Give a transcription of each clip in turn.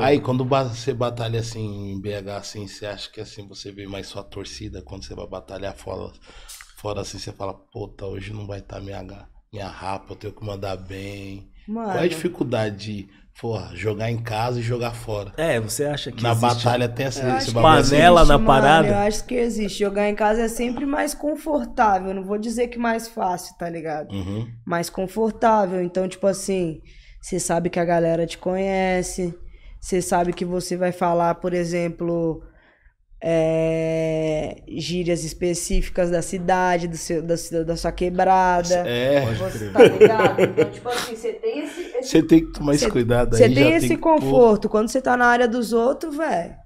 Aí, quando você batalha assim em BH, assim, você acha que assim você vê mais sua torcida quando você vai batalhar fora, fora assim, você fala, puta, hoje não vai estar tá minha, minha rapa, eu tenho que mandar bem. Mano. Qual é a dificuldade de porra, jogar em casa e jogar fora? É, você acha que. Na existe... batalha tem essa assim, panela existe, na mano, parada? Eu acho que existe. Jogar em casa é sempre mais confortável. Não vou dizer que mais fácil, tá ligado? Uhum. Mais confortável. Então, tipo assim, você sabe que a galera te conhece. Você sabe que você vai falar, por exemplo, é, gírias específicas da cidade, do seu, da, da sua quebrada. É, você tá ligado? Então, tipo assim, você tem esse. Você tem que tomar esse cuidado aí. Você tem esse tem conforto. Quando você tá na área dos outros, velho.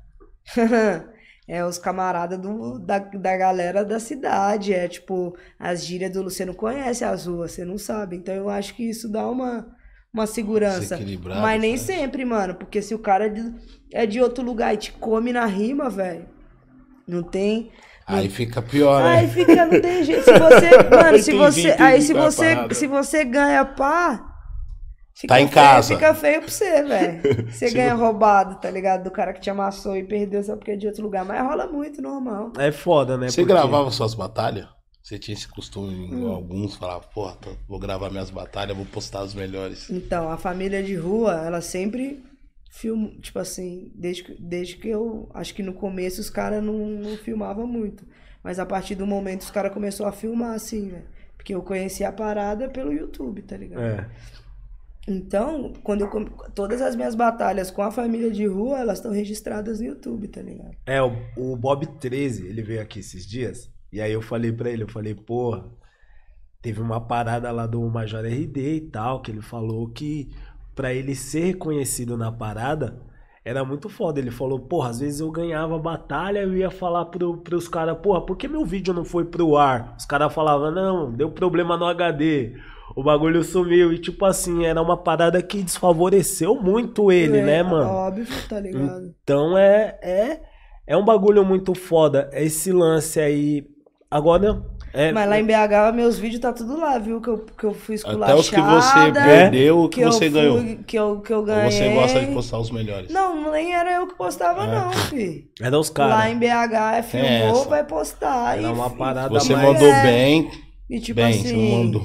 é os camaradas da, da galera da cidade. É tipo, as gírias do. Você não conhece as ruas, você não sabe. Então eu acho que isso dá uma uma segurança. Mas nem sempre, mano. Porque se o cara é de, é de outro lugar e te come na rima, velho. Não tem. Aí fica pior, né? Aí fica, não tem jeito. Se você, mano, se você, aí se é você, se você ganha pá, fica tá em feio, casa. Fica feio pra você, velho. Você ganha roubado, tá ligado? Do cara que te amassou e perdeu só porque é de outro lugar, mas rola muito normal. É foda, né? Você porque... gravava suas batalhas? Você tinha esse costume, hum. alguns falavam, porra, tá, vou gravar minhas batalhas, vou postar os melhores. Então, a família de rua, ela sempre filma, tipo assim, desde, que, desde que eu. Acho que no começo os caras não, não filmavam muito. Mas a partir do momento os caras começaram a filmar, assim, né? Porque eu conheci a parada pelo YouTube, tá ligado? É. Então, quando eu todas as minhas batalhas com a família de rua, elas estão registradas no YouTube, tá ligado? É, o, o Bob 13, ele veio aqui esses dias. E aí eu falei pra ele, eu falei, porra, teve uma parada lá do Major RD e tal, que ele falou que para ele ser reconhecido na parada era muito foda. Ele falou, porra, às vezes eu ganhava batalha eu ia falar pro, pros caras, porra, por que meu vídeo não foi pro ar? Os caras falavam, não, deu problema no HD. O bagulho sumiu. E tipo assim, era uma parada que desfavoreceu muito ele, é, né, mano? Óbvio, tá ligado? Então é, é, é um bagulho muito foda. Esse lance aí Agora. É... Mas lá é. em BH, meus vídeos tá tudo lá, viu? Que eu, que eu fui esculachada. Até os que você perdeu, que, que você fui, ganhou. Que eu, que eu ganhei. Ou você gosta de postar os melhores? Não, nem era eu que postava, é. não, fi. Era é os caras. Lá em BH, é, filmou, vai postar. Era e, uma parada Você mandou é. bem. E tipo bem, assim. Você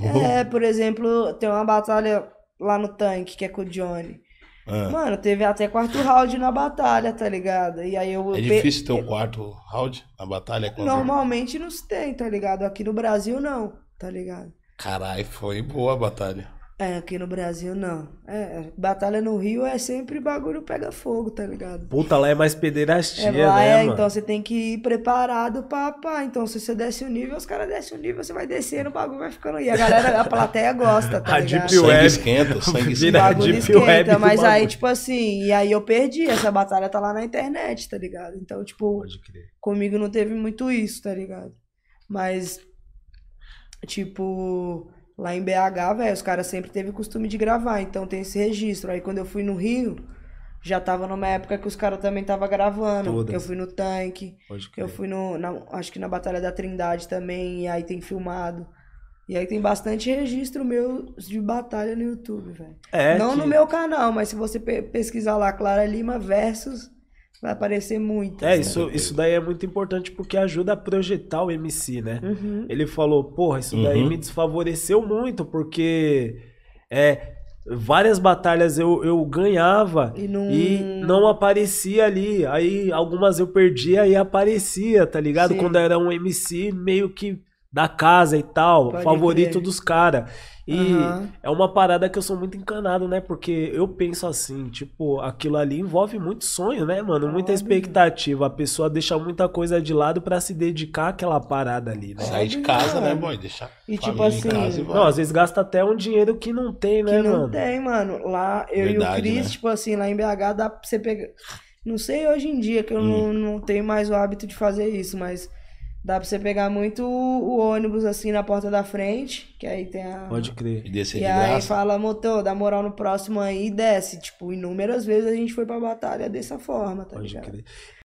mandou. É, por exemplo, tem uma batalha lá no tanque, que é com o Johnny. É. Mano, teve até quarto round na batalha, tá ligado? E aí eu. É difícil ter o quarto round na batalha? Quando... Normalmente não se tem, tá ligado? Aqui no Brasil não, tá ligado? Caralho, foi boa a batalha. É, aqui no Brasil não. É, é, batalha no Rio é sempre bagulho pega fogo, tá ligado? Puta, lá é mais pederastia, é, lá né? É, mano? então você tem que ir preparado pra, pá. Então se você desce o nível, os caras descem o nível, você vai descendo, o bagulho vai ficando. E a galera, a plateia gosta, tá a ligado? Deep sangue Web. esquenta, sangue esquenta. A Deep esquenta, Web mas aí, tipo assim, e aí eu perdi. Essa batalha tá lá na internet, tá ligado? Então, tipo, comigo não teve muito isso, tá ligado? Mas, tipo. Lá em BH, velho, os caras sempre teve o costume de gravar, então tem esse registro. Aí quando eu fui no Rio, já tava numa época que os caras também tava gravando. Eu fui no tanque, eu fui no. Na, acho que na Batalha da Trindade também, e aí tem filmado. E aí tem bastante registro meu de batalha no YouTube, velho. É, Não que... no meu canal, mas se você pesquisar lá Clara Lima versus vai aparecer muito. É, né? isso, isso daí é muito importante porque ajuda a projetar o MC, né? Uhum. Ele falou, porra, isso daí uhum. me desfavoreceu muito, porque é, várias batalhas eu, eu ganhava e não... e não... aparecia ali. Aí algumas eu perdia e aparecia, tá ligado? Sim. Quando era um MC meio que da casa e tal, Pode favorito crer. dos caras. E uhum. é uma parada que eu sou muito encanado, né? Porque eu penso assim, tipo, aquilo ali envolve muito sonho, né, mano? Muita expectativa. A pessoa deixa muita coisa de lado para se dedicar àquela parada ali, né? Sair de casa, né, boy? Deixar. E tipo assim. Casa, não, às vezes gasta até um dinheiro que não tem, né, que mano? Não tem, mano. Lá, eu Verdade, e o Cris, né? tipo assim, lá em BH dá pra você pegar. Não sei hoje em dia, que eu hum. não, não tenho mais o hábito de fazer isso, mas. Dá pra você pegar muito o, ônibus assim na porta da frente, que aí tem a. Pode crer. E descer e de aí graça. fala, motor, dá moral no próximo aí e desce. Tipo, inúmeras vezes a gente foi pra batalha dessa forma, tá Pode ligado? Crer.